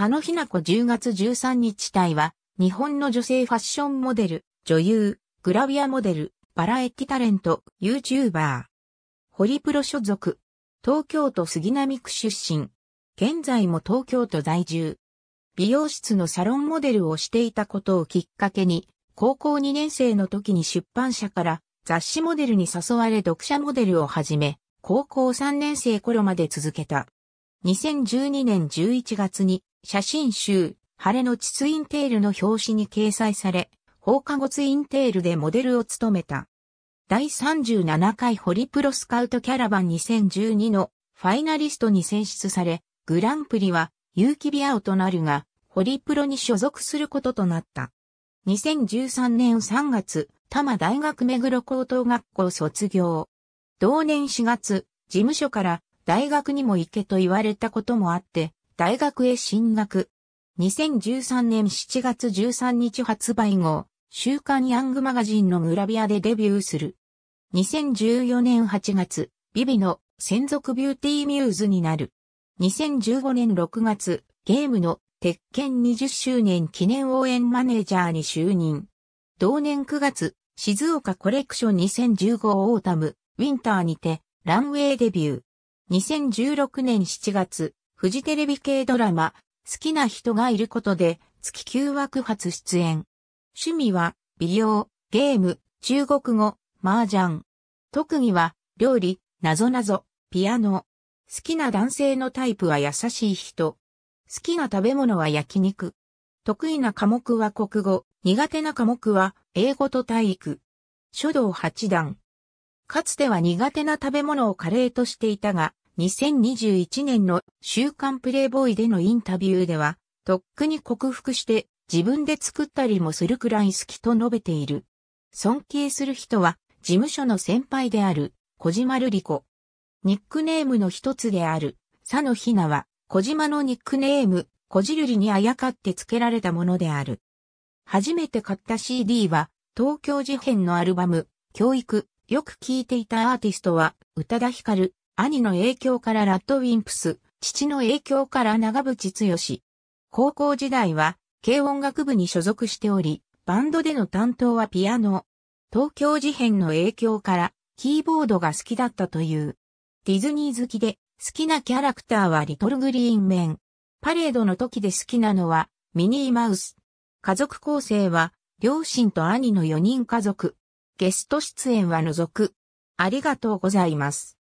佐野ひな子10月13日隊は、日本の女性ファッションモデル、女優、グラビアモデル、バラエティタレント、YouTuber。ホリプロ所属。東京都杉並区出身。現在も東京都在住。美容室のサロンモデルをしていたことをきっかけに、高校2年生の時に出版社から雑誌モデルに誘われ読者モデルを始め、高校3年生頃まで続けた。2012年11月に写真集、晴れの地ツインテールの表紙に掲載され、放課後ツインテールでモデルを務めた。第37回ホリプロスカウトキャラバン2012のファイナリストに選出され、グランプリは有機ビアオとなるが、ホリプロに所属することとなった。2013年3月、多摩大学目黒高等学校卒業。同年4月、事務所から大学にも行けと言われたこともあって、大学へ進学。2013年7月13日発売後、週刊ヤングマガジンのグラビアでデビューする。2014年8月、ビビの専属ビューティーミューズになる。2015年6月、ゲームの鉄拳20周年記念応援マネージャーに就任。同年9月、静岡コレクション2015オータム、ウィンターにて、ランウェイデビュー。2016年7月、フジテレビ系ドラマ、好きな人がいることで、月9枠初出演。趣味は、美容、ゲーム、中国語、麻雀。特技は、料理、なぞなぞ、ピアノ。好きな男性のタイプは優しい人。好きな食べ物は焼肉。得意な科目は国語、苦手な科目は英語と体育。書道八段。かつては苦手な食べ物をカレーとしていたが、2021年の週刊プレイボーイでのインタビューでは、とっくに克服して自分で作ったりもするくらい好きと述べている。尊敬する人は事務所の先輩である小島瑠璃子。ニックネームの一つである佐野ひなは小島のニックネーム小じるりにあやかって付けられたものである。初めて買った CD は東京事変のアルバム教育よく聴いていたアーティストは宇多田ヒカル、兄の影響からラッドウィンプス、父の影響から長渕剛。高校時代は、軽音楽部に所属しており、バンドでの担当はピアノ。東京事変の影響から、キーボードが好きだったという。ディズニー好きで、好きなキャラクターはリトルグリーンメン。パレードの時で好きなのは、ミニーマウス。家族構成は、両親と兄の4人家族。ゲスト出演は除く。ありがとうございます。